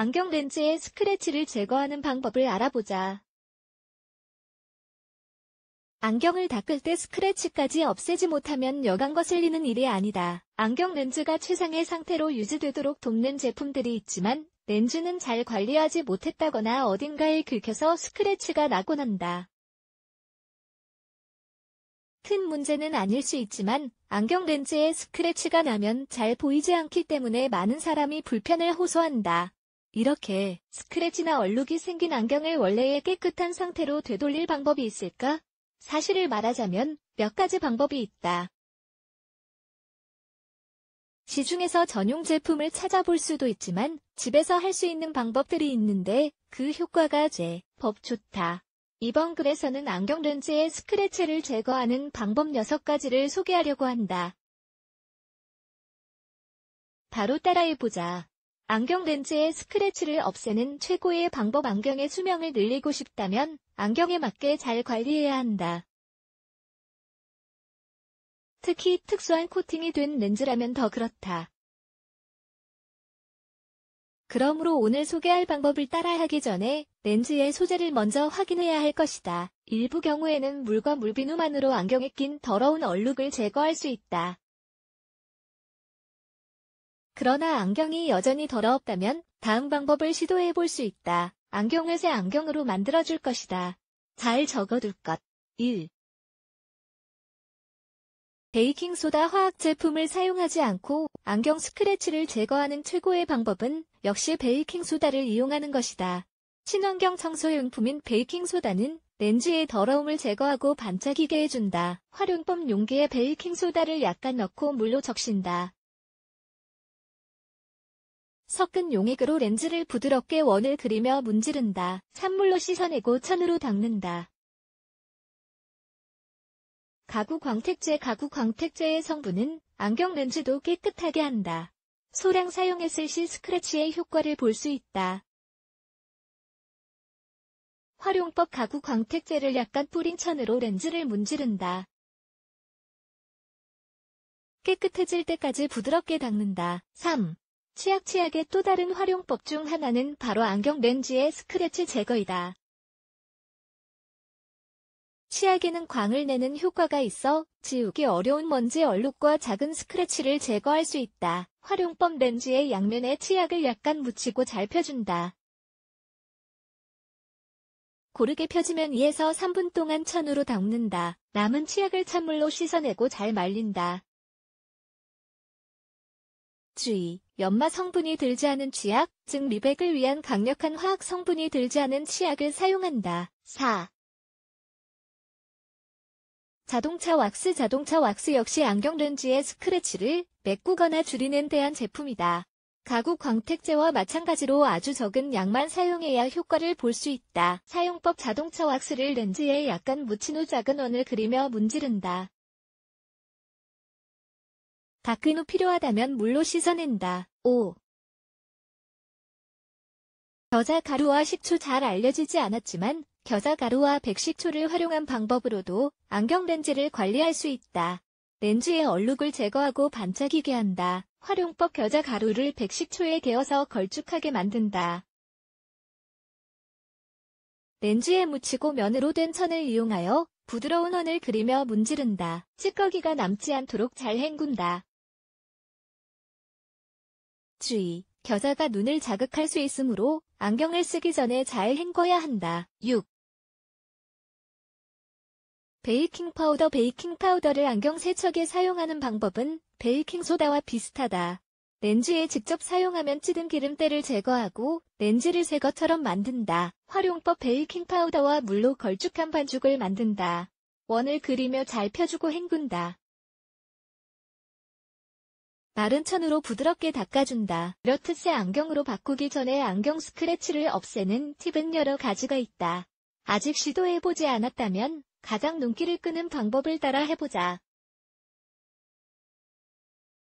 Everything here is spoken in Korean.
안경 렌즈의 스크래치를 제거하는 방법을 알아보자. 안경을 닦을 때 스크래치까지 없애지 못하면 여간 거슬리는 일이 아니다. 안경 렌즈가 최상의 상태로 유지되도록 돕는 제품들이 있지만 렌즈는 잘 관리하지 못했다거나 어딘가에 긁혀서 스크래치가 나곤 한다. 큰 문제는 아닐 수 있지만 안경 렌즈에 스크래치가 나면 잘 보이지 않기 때문에 많은 사람이 불편을 호소한다. 이렇게 스크래치나 얼룩이 생긴 안경을 원래의 깨끗한 상태로 되돌릴 방법이 있을까? 사실을 말하자면 몇 가지 방법이 있다. 시중에서 전용 제품을 찾아볼 수도 있지만 집에서 할 수 있는 방법들이 있는데 그 효과가 제법 좋다. 이번 글에서는 안경 렌즈의 스크래치를 제거하는 방법 6가지를 소개하려고 한다. 바로 따라해보자. 안경 렌즈의 스크래치를 없애는 최고의 방법 안경의 수명을 늘리고 싶다면 안경에 맞게 잘 관리해야 한다. 특히 특수한 코팅이 된 렌즈라면 더 그렇다. 그러므로 오늘 소개할 방법을 따라하기 전에 렌즈의 소재를 먼저 확인해야 할 것이다. 일부 경우에는 물과 물비누만으로 안경에 낀 더러운 얼룩을 제거할 수 있다. 그러나 안경이 여전히 더러웠다면 다음 방법을 시도해 볼 수 있다. 안경을 새 안경으로 만들어 줄 것이다. 잘 적어둘 것. 1. 베이킹소다 화학 제품을 사용하지 않고 안경 스크래치를 제거하는 최고의 방법은 역시 베이킹소다를 이용하는 것이다. 친환경 청소용품인 베이킹소다는 렌즈의 더러움을 제거하고 반짝이게 해준다. 활용법 용기에 베이킹소다를 약간 넣고 물로 적신다. 섞은 용액으로 렌즈를 부드럽게 원을 그리며 문지른다. 산물로 씻어내고 천으로 닦는다. 가구 광택제 가구 광택제의 성분은 안경 렌즈도 깨끗하게 한다. 소량 사용했을 시 스크래치의 효과를 볼 수 있다. 활용법 가구 광택제를 약간 뿌린 천으로 렌즈를 문지른다. 깨끗해질 때까지 부드럽게 닦는다. 3. 치약치약의 또 다른 활용법 중 하나는 바로 안경 렌즈의 스크래치 제거이다. 치약에는 광을 내는 효과가 있어 지우기 어려운 먼지 얼룩과 작은 스크래치를 제거할 수 있다. 활용법 렌즈의 양면에 치약을 약간 묻히고 잘 펴준다. 고르게 펴지면 2에서 3분 동안 천으로 담는다. 남은 치약을 찬물로 씻어내고 잘 말린다. 취, 연마 성분이 들지 않은 치약, 즉 리백을 위한 강력한 화학 성분이 들지 않은 치약을 사용한다. 4. 자동차 왁스 자동차 왁스 역시 안경렌즈의 스크래치를 메꾸거나 줄이는 대한 제품이다. 가구 광택제와 마찬가지로 아주 적은 양만 사용해야 효과를 볼 수 있다. 사용법 자동차 왁스를 렌즈에 약간 묻힌 후 작은 원을 그리며 문지른다. 다크후 필요하다면 물로 씻어낸다. 5. 겨자 가루와 식초 잘 알려지지 않았지만 겨자 가루와 백식초를 활용한 방법으로도 안경 렌즈를 관리할 수 있다. 렌즈의 얼룩을 제거하고 반짝이게 한다. 활용법 겨자 가루를 백식초에 개어서 걸쭉하게 만든다. 렌즈에 묻히고 면으로 된 천을 이용하여 부드러운 원을 그리며 문지른다. 찌꺼기가 남지 않도록 잘 헹군다. 주 겨자가 눈을 자극할 수 있으므로 안경을 쓰기 전에 잘 헹궈야 한다. 6. 베이킹 파우더 베이킹 파우더를 안경 세척에 사용하는 방법은 베이킹 소다와 비슷하다. 렌즈에 직접 사용하면 찌든 기름때를 제거하고 렌즈를 새 것처럼 만든다. 활용법 베이킹 파우더와 물로 걸쭉한 반죽을 만든다. 원을 그리며 잘 펴주고 헹군다. 마른 천으로 부드럽게 닦아준다. 러트스 안경으로 바꾸기 전에 안경 스크래치를 없애는 팁은 여러 가지가 있다. 아직 시도해보지 않았다면 가장 눈길을 끄는 방법을 따라 해보자.